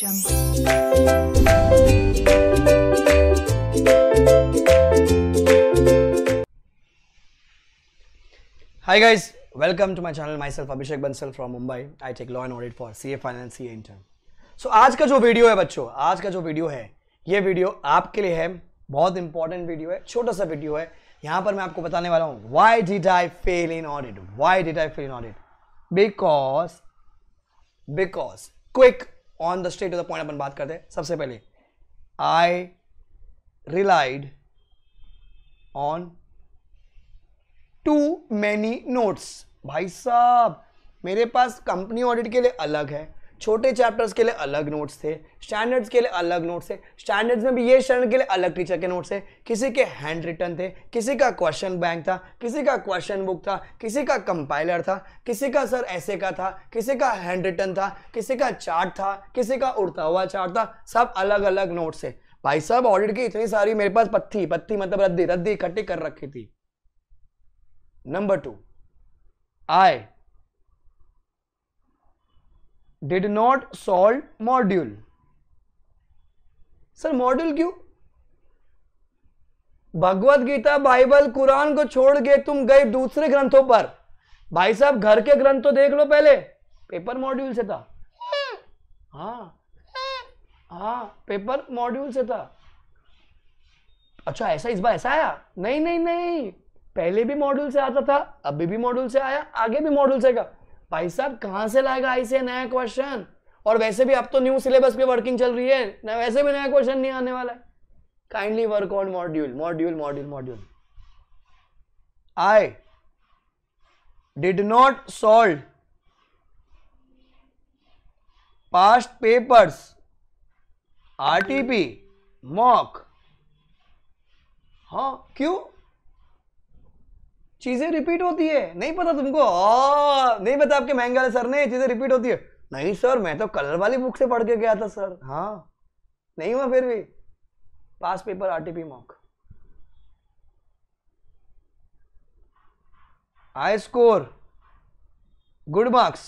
Jungle. Hi guys, welcome to my channel. Myself Abhishek Bansal from Mumbai. I take law and audit for CA Finance and CA Intern. So so, आज का जो video है बच्चों आज का जो video है ये वीडियो आपके लिए है बहुत इंपॉर्टेंट वीडियो है छोटा सा वीडियो है यहाँ पर मैं आपको बताने वाला हूँ why did I fail in audit why did I fail in audit because because quick on the state of the point अपन बात करते हैं सबसे पहले I relied on too many notes भाई साहब मेरे पास कंपनी ऑडिट के लिए अलग है छोटे चैप्टर्स के लिए अलग नोट्स थे स्टैंडर्ड्स के लिए अलग नोट्स थे स्टैंडर्ड्स में भी ये स्टैंडर्ड के लिए अलग टीचर के नोट्स थे किसी के हैंड रिटर्न थे किसी का क्वेश्चन बैंक था किसी का क्वेश्चन बुक था किसी का कंपाइलर था किसी का सर ऐसे का था किसी का हैंड रिटर्न था किसी का चार्ट था किसी का उड़ता हुआ चार्ट था सब अलग अलग नोट्स थे भाई साहब ऑडिट की इतनी सारी मेरे पास पत्थी पत्थी मतलब रद्दी रद्दी इकट्ठी कर रखी थी number two I did not solve module sir module क्यों भगवत गीता बाइबल कुरान को छोड़ के तुम गए दूसरे ग्रंथों पर भाई साहब घर के ग्रंथ तो देख लो पहले पेपर मॉड्यूल से था हाँ हाँ पेपर मॉड्यूल से था अच्छा ऐसा इस बार ऐसा आया नहीं नहीं नहीं पहले भी मॉड्यूल से आता था अभी भी मॉड्यूल से आया आगे भी मॉड्यूल से का भाई साहब कहां से लाएगा ऐसे नया क्वेश्चन और वैसे भी अब तो न्यू सिलेबस पे वर्किंग चल रही है ना वैसे भी नया क्वेश्चन नहीं आने वाला है kindly work on module module module module I did not solve past papers RTP mock हाँ क्यों चीजें रिपीट होती है नहीं पता तुमको नहीं पता आपके महंगे वाले सर ने चीजें रिपीट होती है नहीं सर मैं तो कलर वाली बुक से पढ़ के गया था सर हाँ नहीं हुआ फिर भी past paper RTP mock I score good marks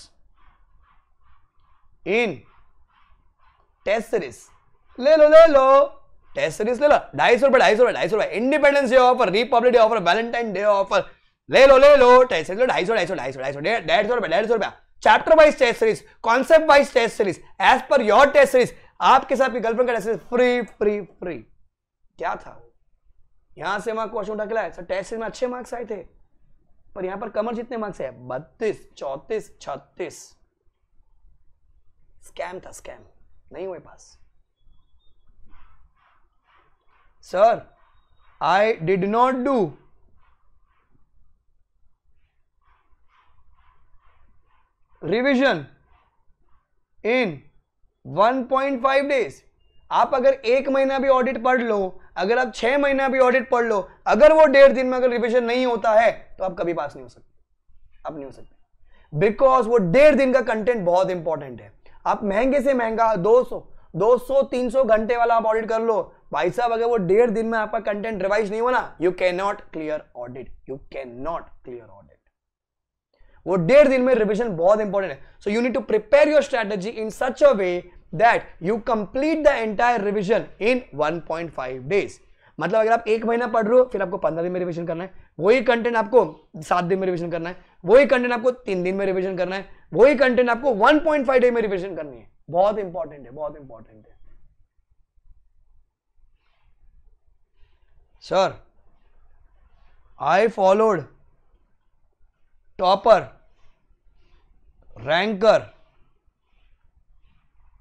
in test series ले लो ले लो टेस्ट सीरीज ले लो ढाई सौ रुपए ढाई सौ रुपए ढाई सौ रुपए independence day offer republic day offer valentine day offer ले लो ले लो टेस्ट लो ढाई सौ ढाई सौ ढाई सौ ढाई सौ डेढ़ सौ रुपया डेढ़ सौ रुपया chapter wise test series concept wise test series as per your test series आपके साथ की गर्लफ्रेंड का टेस्ट फ्री फ्री फ्री क्या था यहां से मार्क क्वेश्चन उठा के लाया सर टेस्ट सीरीज में अच्छे मार्क्स आए थे पर यहां पर कमर जितने मार्क्स है बत्तीस चौतीस छत्तीस स्कैम था स्कैम नहीं हुए pass sir I did not do revision in 1.5 days आप अगर एक महीना भी ऑडिट पढ़ लो अगर आप छह महीना भी ऑडिट पढ़ लो अगर वो डेढ़ दिन में अगर रिविजन नहीं होता है तो आप कभी पास नहीं हो सकते आप नहीं हो सकते बिकॉज वो डेढ़ दिन का कंटेंट बहुत इंपॉर्टेंट है आप महंगे से महंगा 200 200 300 घंटे वाला आप ऑडिट कर लो भाई साहब अगर वो डेढ़ दिन में आपका कंटेंट रिवाइज नहीं हुआ ना you can not clear audit you can not clear audit वो डेढ़ दिन में रिविजन बहुत इंपॉर्टेंट है so you need to prepare your strategy in such a way that you complete the entire revision in 1.5 days मतलब अगर आप एक महीना पढ़ रहे हो फिर आपको पंद्रह दिन में रिविजन करना है वही कंटेंट आपको सात दिन में रिविजन करना है वही कंटेंट आपको तीन दिन में रिविजन करना है वही कंटेंट आपको वन पॉइंट फाइव डे में रिविजन करनी है बहुत इंपॉर्टेंट है बहुत इंपॉर्टेंट है sir I followed topper ranker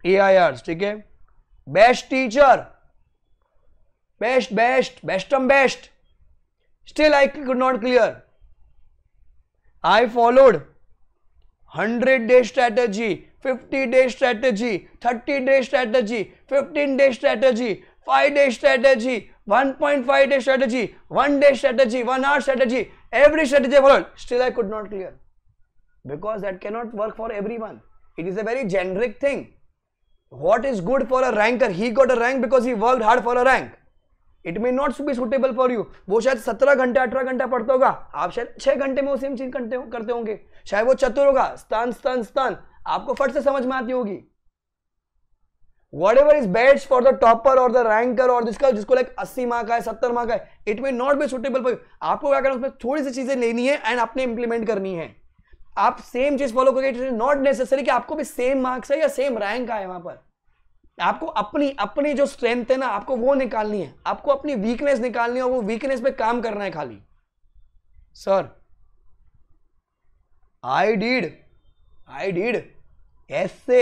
A I R ठीक है best teacher best best best best still I could not clear I followed hundred day strategy fifty day strategy thirty day strategy fifteen day strategy five day strategy one point five day strategy one day strategy one hour strategy every strategy followed, still I could not clear because that cannot work for everyone. It is a very generic thing. What is good for a ranker? He got a rank because he worked hard for a rank. It may not be suitable for you वो शायद सत्रह घंटे अठारह घंटा पढ़ता होगा आप शायद छह घंटे में वो सेम चीज करते करते होंगे शायद वो चतुर होगा स्थान स्थान स्थान आपको फट से समझ में आती होगी whatever is best for the topper और द रैंकर और जिसका जिसको लाइक अस्सी मार्क है सत्तर मार्क है it may not be suitable for आपको क्या करना उसमें थोड़ी सी चीजें लेनी है एंड आपने इंप्लीमेंट करनी है आप सेम चीज फॉलो करोगे नॉट नेसेसरी कि आपको भी सेम मार्क्स है या सेम रैंक है वहां पर आपको अपनी अपनी जो स्ट्रेंथ है ना आपको वो निकालनी है आपको अपनी वीकनेस निकालनी है और वो वीकनेस पे काम करना है खाली sir I did I did एस से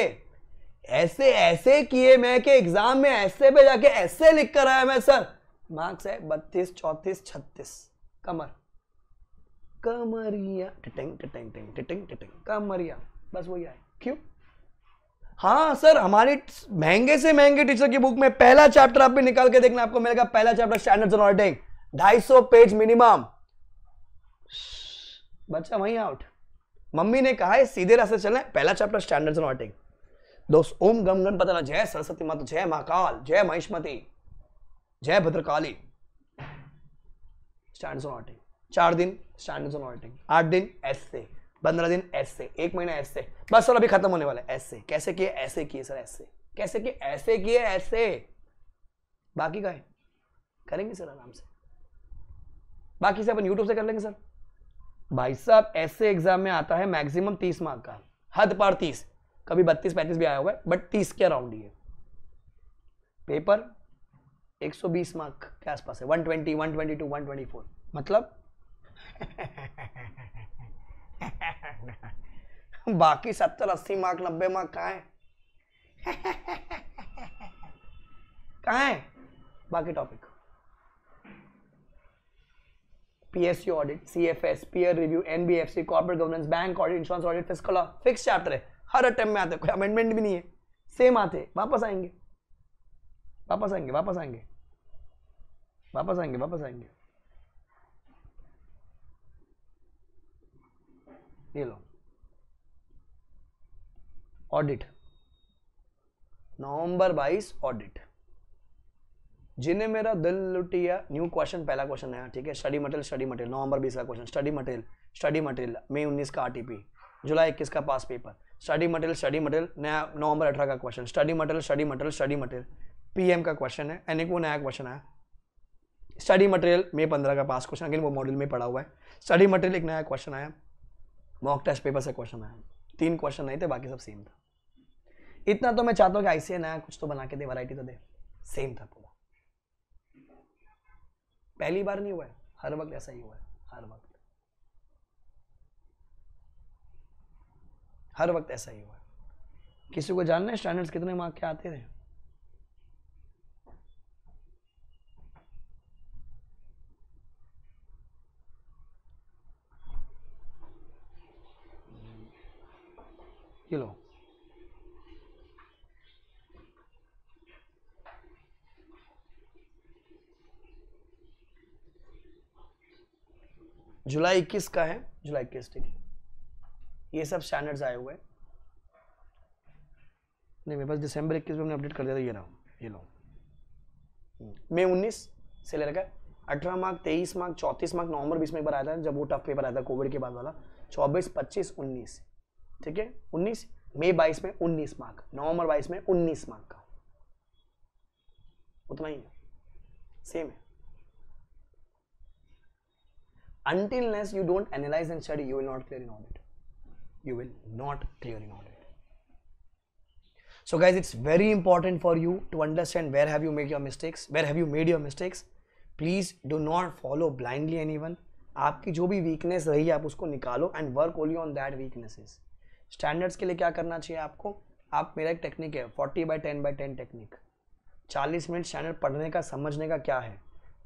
ऐसे ऐसे किए मैं कि एग्जाम में ऐसे पे जाके ऐसे लिख कर आया मैं सर मार्क्स है बत्तीस चौतीस छत्तीस कमर कमरिया टिटिंग टिटिंग टिंग टिटिंग टिटिंग कमरिया बस वही आए क्यों हाँ सर हमारी महंगे से महंगे टीचर की बुक में पहला चैप्टर आप भी निकाल के देखना आपको मिलेगा पहला चैप्टर स्टैंडर्ड्स एंड ऑडिटिंग सौ पेज मिनिमम बच्चा वहीं आउट मम्मी ने कहा है सीधे रास्ते चलना है पहला चैप्टर स्टैंडर्ड्स एंड ऑडिटिंग दोस्त ओम गम गण जय सरस्वती माता जय महाकाल जय महिष्मती जय भद्रकाली स्टैंड ऑन ऑल्टिंग चार दिन स्टैंड ऑन ऑल्टिंग आठ दिन ऐसे पंद्रह दिन ऐसे एक महीना ऐसे बस सर अभी खत्म होने वाला है ऐसे कैसे किए ऐसे किए सर ऐसे कैसे किए ऐसे किए ऐसे बाकी का है करेंगे सर आराम से बाकी से अपन यूट्यूब से कर लेंगे सर भाई साहब ऐसे एग्जाम में आता है मैक्सिमम तीस मार्क का हद पार तीस कभी बत्तीस पैंतीस भी आया हुआ है बट तीस के अराउंड ही है पेपर 120 मार्क के आसपास है 120, 122, 124 मतलब बाकी सत्तर अस्सी मार्क नब्बे मार्क कहाँ है कहाँ है बाकी topic PSU audit CFS peer review NBFC corporate governance bank audit insurance audit physical fix chapter है हर अटैम्प में आते कोई अमेंडमेंट भी नहीं है सेम आते वापस आएंगे वापस आएंगे वापस आएंगे वापस आएंगे वापस आएंगे ये लो ऑडिट नवंबर 22 ऑडिट जिन्हें मेरा दिल लुटिया न्यू क्वेश्चन पहला क्वेश्चन है ठीक है study material study material November 20 का question study material study material मई 19 का आरटीपी जुलाई 21 का past paper study material study material नया नवंबर अठारह का question study material study material study material PM का क्वेश्चन है यानी कि वो नया क्वेश्चन आया स्टडी मटेरियल मे पंद्रह का पास क्वेश्चन अगेन वो मॉडल में पड़ा हुआ है स्टडी मटेरियल एक नया क्वेश्चन आया मॉक टेस्ट पेपर से क्वेश्चन आया तीन क्वेश्चन नहीं थे बाकी सब सेम था इतना तो मैं चाहता हूँ कि आईसीए नया कुछ तो बना के दे वराइटी तो दे सेम था पूरा पहली बार नहीं हुआ है हर वक्त ऐसा ही हुआ है हर वक्त हर वक्त ऐसा ही हुआ किसी को जानना है स्टैंडर्ड्स कितने मार्क के आते रहे ये लो जुलाई इक्कीस का है जुलाई इक्कीस ठीक है ये सब स्टैंडर्ड्स आए हुए नहीं मेरे पास दिसंबर इक्कीस में हमने अपडेट कर दिया था ये रहा ये लो मई हम्म, उन्नीस से ले रखा अठारह मार्क तेईस मार्क चौंतीस मार्क नवंबर बीस में एक बार आया था जब वो टफ पेपर आया था कोविड के बाद वाला चौबीस पच्चीस उन्नीस ठीक है उन्नीस मई बाईस में उन्नीस मार्क नवंबर बाईस में उन्नीस मार्क का उतना ही है सेम है until you don't analyse and study you will not clear in audit you will not clearly know it. So guys, it's very important for you to understand where have you made your mistakes, where have you made your mistakes. Please do not follow blindly anyone. आपकी जो भी weakness रही है आप उसको निकालो and work only on that weaknesses standards के लिए क्या करना चाहिए आपको आप मेरा एक टेक्निक है 40 by 10 by 10 technique 40 minute standard पढ़ने का समझने का क्या है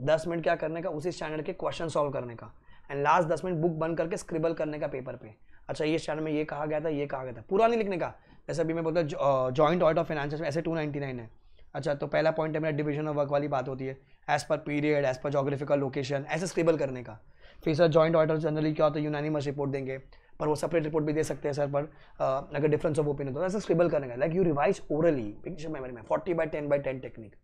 10 मिनट क्या करने का उसी स्टैंडर्ड के क्वेश्चन सॉल्व करने का एंड लास्ट 10 मिनट बुक बंद करके स्क्रिबल करने का पेपर पे अच्छा ये चैनल में ये कहा गया था ये कहा गया था पूरा नहीं लिखने का जैसे अभी मैं बोलता हूँ जॉइंट ऑर्डर ऑफ फाइनेंस में ऐसे टू है अच्छा तो पहला पॉइंट है मेरा डिवीजन ऑफ वर्क वाली बात होती है as per period as per geographical location ऐसे स्टेबल करने का फिर सर जॉइंट ऑर्डर जनरली क्या होता है यूनानिमस रिपोर्ट देंगे पर वो सेपरेट रिपोर्ट भी दे सकते हैं सर पर अगर डिफरेंस ऑफ ओपिनियन तो ऐसे स्टेबल करने का like you revise orally picture memory में forty by ten by ten technique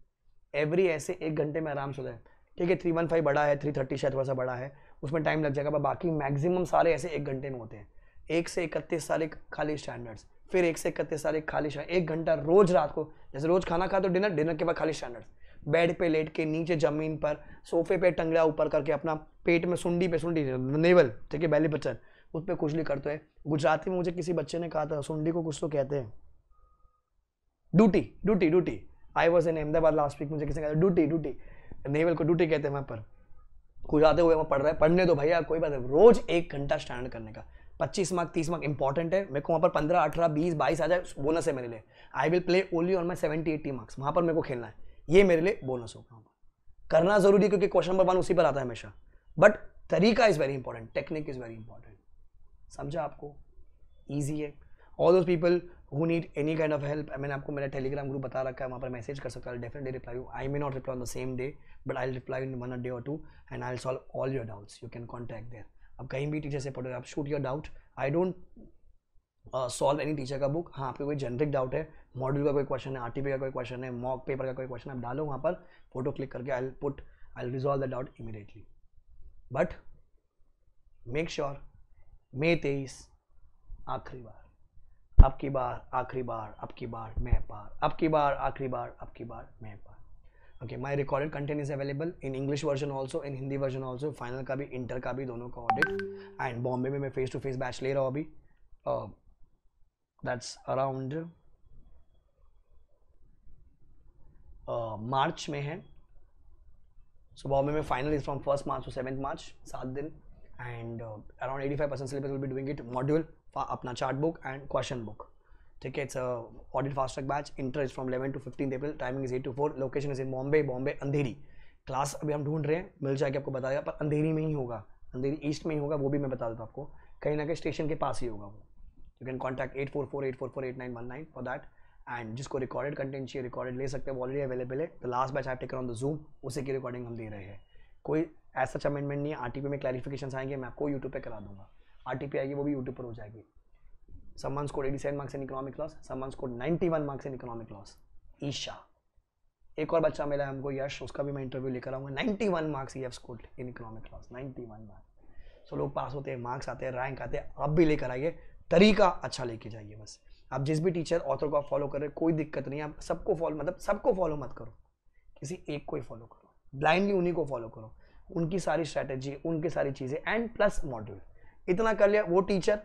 every ऐसे एक घंटे में आराम से होता है ठीक है थ्री वन फाइव बड़ा है थ्री थर्टी शायद थोड़ा सा बड़ा है उसमें टाइम लग जाएगा पर बाकी मैक्सिमम सारे ऐसे एक घंटे में होते हैं एक से इकतीस सारे खाली स्टैंडर्ड्स फिर एक से इकतीस एक खाली एक घंटा रोज रात को जैसे रोज खाना खा तो डिनर डिनर के बाद खाली स्टैंडर्ड्स बेड पे लेट के नीचे जमीन पर सोफे पे टंगड़ा ऊपर करके अपना पेट में सुंडी पे सुंडी नेवल ठीक है बैली बच्चन उस पर कुछ नहीं करते हैं गुजराती में मुझे किसी बच्चे ने कहा था सुंडी को कुछ तो कहते हैं duty duty duty I was in Ahmedabad last week मुझे किसी ने कहा ड्यूटी ड्यूटी नेवल को ड्यूटी कहते हैं वहाँ पर गुजराते हुए वहाँ पढ़ रहे पढ़ने दो भैया कोई बात नहीं रोज एक घंटा स्टैंड करने का पच्चीस मार्क तीस मार्क इंपॉर्टेंट है मेरे को वहाँ पर पंद्रह अठारह बीस बाईस आ जाए बोनस है मेरे लिए I will play only on my seventy eighty marks वहाँ पर मेरे को खेलना है ये मेरे लिए बोनस होगा वहाँ करना जरूरी है क्योंकि क्वेश्चन नंबर वन उसी पर आता है हमेशा बट तरीका is very important technique is very important समझा आपको ईजी है all those people who need any kind of help मैंने आपको मेरा टेलीग्राम ग्रुप बता रखा है वहाँ पर मैसेज कर सकता है definitely reply you I may not reply on the same day but I reply in one day और two and I solve all your doubts you can contact there आप कहीं भी टीचर से पढ़ो आप shoot your doubt I don't solve any teacher का book हाँ आपके कोई जनरिक डाउट है मॉड्यूल का कोई क्वेश्चन है आरटीपी का कोई क्वेश्चन है मॉक पेपर का कोई क्वेश्चन आप डालो वहाँ पर फोटो क्लिक करके I put I resolve the doubt immediately but make sure May तेईस आखिरी बार आपकी बार आखिरी बार आपकी बार मैं पार आपकी बार आखिरी बार आपकी बार मैं पार okay my recorded content is available in English version also in Hindi version also final का भी इंटर का भी दोनों का ऑडिट एंड बॉम्बे में मैं फेस टू फेस बैच ले रहा हूँ अभी दैट्स अराउंड मार्च में है सो बॉम्बे में final is from first March to seventh March सात दिन and around eighty five percent syllabus will be doing it module अपना chart book and question book ठीक है it's audit fast track batch inter is from eleven to fifteen April timing is eight to four location is in Bombay Bombay Andheri class अभी हम ढूंढ रहे हैं मिल जाएगी आपको बताया पर अंधेरी में ही होगा अंधेरी ईस्ट में ही होगा वो भी मैं बता देता हूँ आपको कहीं ना कहीं स्टेशन के पास ही होगा वो you can contact eight four four eight four four eight nine one nine for that and जिसको रिकॉर्डेड कंटेंट चाहिए रिकॉर्डेड ले सकते हैं ऑलरेडी अवेलेबल है the last batch I taken on the Zoom उसी की रिकॉर्डिंग हम दे रहे हैं कोई ऐसा अमेंडमेंट नहीं है आर में क्लैरिफिकेशन आएंगे मैं आपको यूट्यूब पर करा दूँगा आर आएगी वो भी यूट्यूब पर हो जाएगी someone scored 87 marks in economic loss someone scored 91 marks in economic loss Isha एक और बच्चा मिला है हमको यश उसका भी मैं इंटरव्यू लेकर आऊँगा 91 मार्क्स ये have in economic laws 91 marks so लोग पास होते हैं मार्क्स आते हैं रैंक आते हैं आप भी लेकर आइए तरीका अच्छा लेके जाइए बस आप जिस भी टीचर ऑथर को आप फॉलो कर रहे कोई दिक्कत नहीं आप सबको फॉलो मतलब सबको फॉलो मत करो किसी एक को ही फॉलो करो ब्लाइंडली उन्हीं को फॉलो करो उनकी सारी स्ट्रैटेजी उनकी सारी चीज़ें एंड प्लस मॉड्यूल इतना कर लिया वो टीचर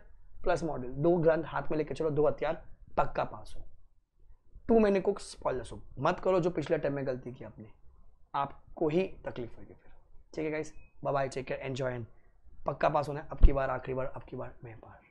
प्लस मॉडल दो ग्रंथ हाथ में लेके चलो दो हथियार पक्का पास हो टू मैंने कुक स्पॉयलर्स हो मत करो जो पिछले टाइम में गलती की आपने आपको ही तकलीफ होगी फिर ठीक है guys bye bye take care enjoy and पक्का पास होना है अब की बार आखिरी बार अब की बार मैं पार